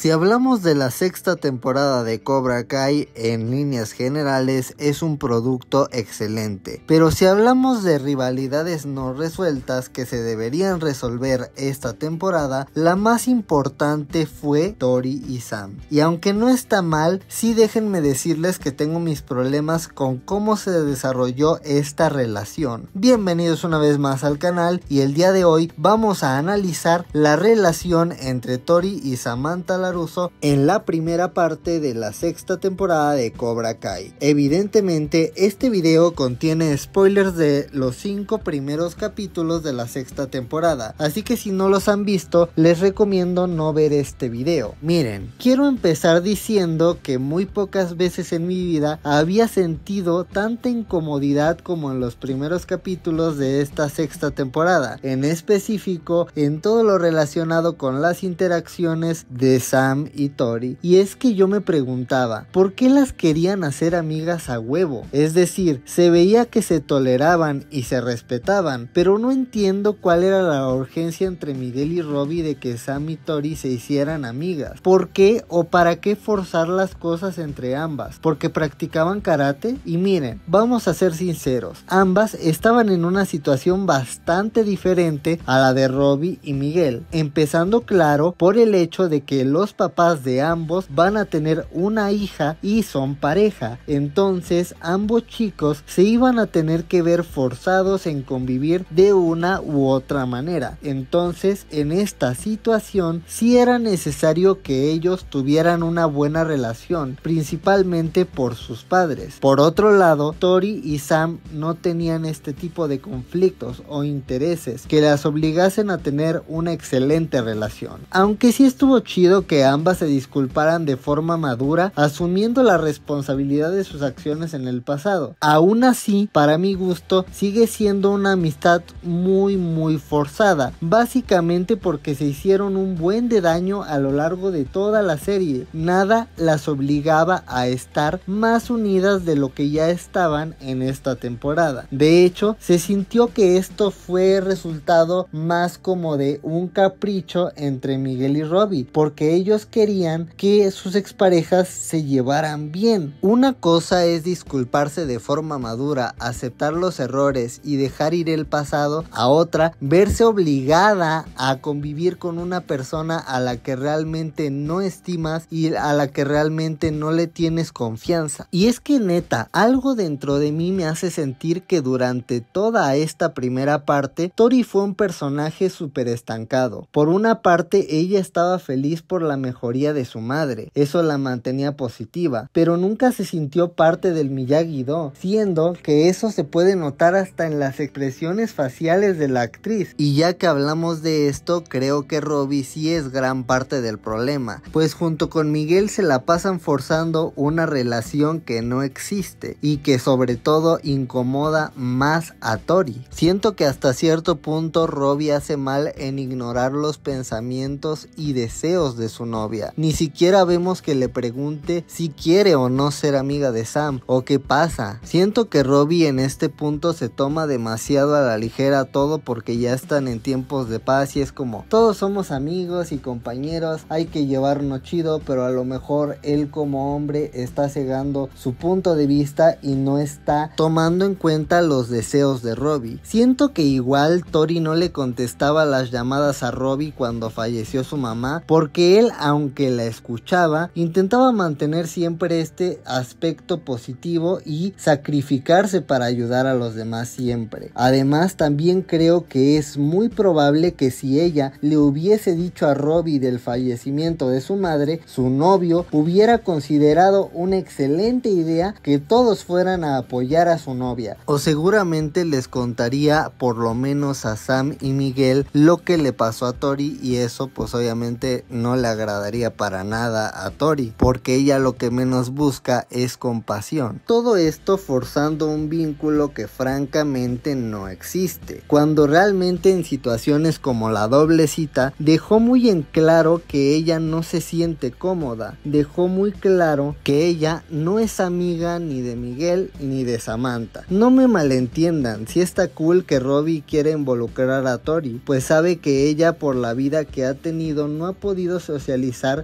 Si hablamos de la sexta temporada de Cobra Kai, en líneas generales es un producto excelente. Pero si hablamos de rivalidades no resueltas que se deberían resolver esta temporada, la más importante fue Tori y Sam. Y aunque no está mal, sí déjenme decirles que tengo mis problemas con cómo se desarrolló esta relación. Bienvenidos una vez más al canal y el día de hoy vamos a analizar la relación entre Tori y Samantha uso en la primera parte de la sexta temporada de Cobra Kai. Evidentemente, este video contiene spoilers de los cinco primeros capítulos de la sexta temporada, así que si no los han visto, les recomiendo no ver este video. Miren, quiero empezar diciendo que muy pocas veces en mi vida había sentido tanta incomodidad como en los primeros capítulos de esta sexta temporada, en específico en todo lo relacionado con las interacciones de Sam y Tori, y es que yo me preguntaba, ¿por qué las querían hacer amigas a huevo? Es decir, se veía que se toleraban y se respetaban, pero no entiendo cuál era la urgencia entre Miguel y Robbie de que Sam y Tori se hicieran amigas. ¿Por qué o para qué forzar las cosas entre ambas? ¿Porque practicaban karate? Y miren, vamos a ser sinceros, ambas estaban en una situación bastante diferente a la de Robbie y Miguel, empezando claro por el hecho de que los papás de ambos van a tener una hija y son pareja. Entonces ambos chicos se iban a tener que ver forzados en convivir de una u otra manera. Entonces en esta situación sí era necesario que ellos tuvieran una buena relación, principalmente por sus padres. Por otro lado, Tori y Sam no tenían este tipo de conflictos o intereses que las obligasen a tener una excelente relación. Aunque sí estuvo chido que ambas se disculparan de forma madura, asumiendo la responsabilidad de sus acciones en el pasado. Aún así, para mi gusto, sigue siendo una amistad muy muy forzada, básicamente porque se hicieron un buen de daño a lo largo de toda la serie. Nada las obligaba a estar más unidas de lo que ya estaban en esta temporada. De hecho, se sintió que esto fue resultado más como de un capricho entre Miguel y Robbie, porque ellos querían que sus exparejas se llevaran bien. Una cosa es disculparse de forma madura, aceptar los errores y dejar ir el pasado, a otra verse obligada a convivir con una persona a la que realmente no estimas y a la que realmente no le tienes confianza. Y es que neta, algo dentro de mí me hace sentir que durante toda esta primera parte, Tori fue un personaje súper estancado. Por una parte, ella estaba feliz por la la mejoría de su madre. Eso la mantenía positiva, pero nunca se sintió parte del Miyagi-Do, siendo que eso se puede notar hasta en las expresiones faciales de la actriz. Y ya que hablamos de esto, creo que Robbie sí es gran parte del problema, pues junto con Miguel se la pasan forzando una relación que no existe y que sobre todo incomoda más a Tori. Siento que hasta cierto punto Robbie hace mal en ignorar los pensamientos y deseos de su novia. Ni siquiera vemos que le pregunte si quiere o no ser amiga de Sam o qué pasa. Siento que Robbie en este punto se toma demasiado a la ligera todo porque ya están en tiempos de paz y es como todos somos amigos y compañeros, hay que llevarnos chido, pero a lo mejor él como hombre está cegando su punto de vista y no está tomando en cuenta los deseos de Robbie. Siento que igual Tori no le contestaba las llamadas a Robbie cuando falleció su mamá porque él aunque la escuchaba, intentaba mantener siempre este aspecto positivo y sacrificarse para ayudar a los demás siempre. Además, también creo que es muy probable que si ella le hubiese dicho a Robbie del fallecimiento de su madre, su novio hubiera considerado una excelente idea que todos fueran a apoyar a su novia. O seguramente les contaría por lo menos a Sam y Miguel lo que le pasó a Tori y eso pues obviamente no le agradaría para nada a Tori, porque ella lo que menos busca es compasión. Todo esto forzando un vínculo que francamente no existe, cuando realmente en situaciones como la doble cita dejó muy en claro que ella no se siente cómoda, dejó muy claro que ella no es amiga ni de Miguel ni de Samantha. No me malentiendan, si está cool que Robbie quiere involucrar a Tori, pues sabe que ella por la vida que ha tenido no ha podido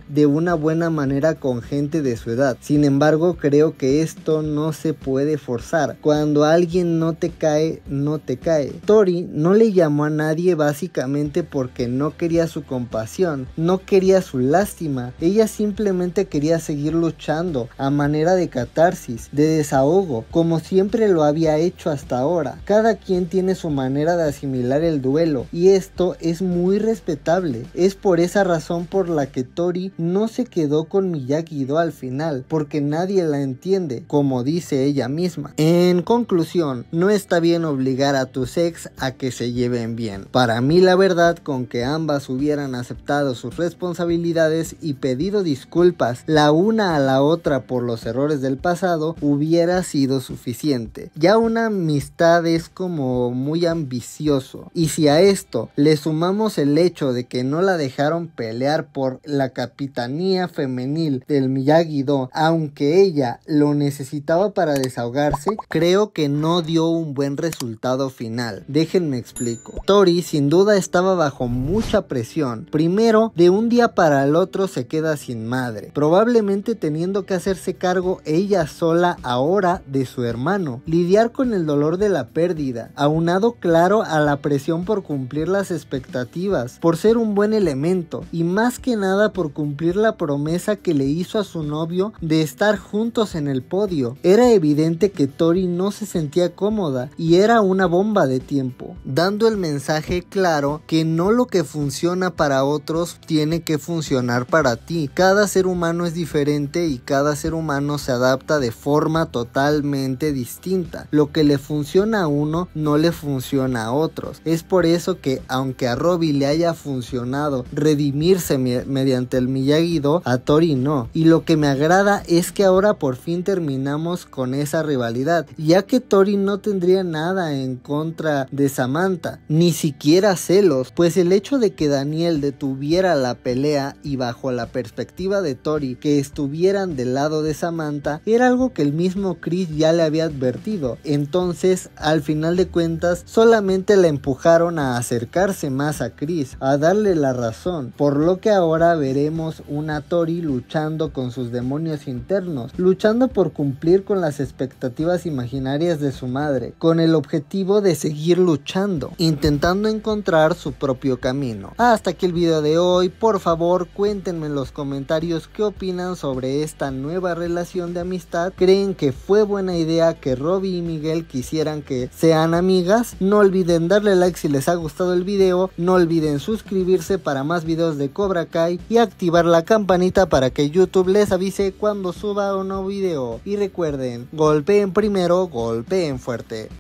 de una buena manera con gente de su edad. Sin embargo, creo que esto no se puede forzar. Cuando alguien no te cae, no te cae. Tori no le llamó a nadie básicamente porque no quería su compasión, no quería su lástima. Ella simplemente quería seguir luchando a manera de catarsis, de desahogo, como siempre lo había hecho hasta ahora. Cada quien tiene su manera de asimilar el duelo y esto es muy respetable. Es por esa razón por la que Tori no se quedó con Miyagi-Do al final porque nadie la entiende, como dice ella misma. En conclusión, no está bien obligar a tus ex a que se lleven bien. Para mí la verdad con que ambas hubieran aceptado sus responsabilidades y pedido disculpas la una a la otra por los errores del pasado hubiera sido suficiente. Ya una amistad es como muy ambicioso y si a esto le sumamos el hecho de que no la dejaron pelear por la capitanía femenil del Miyagi-Do, aunque ella lo necesitaba para desahogarse, creo que no dio un buen resultado final. Déjenme explico. Tori sin duda estaba bajo mucha presión. Primero, de un día para el otro se queda sin madre, probablemente teniendo que hacerse cargo ella sola ahora de su hermano, lidiar con el dolor de la pérdida, aunado claro a la presión por cumplir las expectativas, por ser un buen elemento y más que nada por cumplir la promesa que le hizo a su novio de estar juntos en el podio. Era evidente que Tori no se sentía cómoda y era una bomba de tiempo, dando el mensaje claro que no lo que funciona para otros tiene que funcionar para ti. Cada ser humano es diferente y cada ser humano se adapta de forma totalmente distinta. Lo que le funciona a uno no le funciona a otros. Es por eso que aunque a Robbie le haya funcionado redimirse mediante el millaguido a Tori no Y lo que me agrada es que ahora por fin terminamos con esa rivalidad, ya que Tori no tendría nada en contra de Samantha, ni siquiera celos, pues el hecho de que Daniel detuviera la pelea y bajo la perspectiva de Tori que estuvieran del lado de Samantha era algo que el mismo Chris ya le había advertido, entonces al final de cuentas solamente la empujaron a acercarse más a Chris, a darle la razón, por lo que ahora veremos una Tori luchando con sus demonios internos, luchando por cumplir con las expectativas imaginarias de su madre, con el objetivo de seguir luchando, intentando encontrar su propio camino. Hasta aquí el video de hoy, por favor cuéntenme en los comentarios qué opinan sobre esta nueva relación de amistad, creen que fue buena idea que Robbie y Miguel quisieran que sean amigas, no olviden darle like si les ha gustado el video, no olviden suscribirse para más videos de Cobra Kai y activar la campanita para que YouTube les avise cuando suba un nuevo video. Y recuerden, golpeen primero, golpeen fuerte.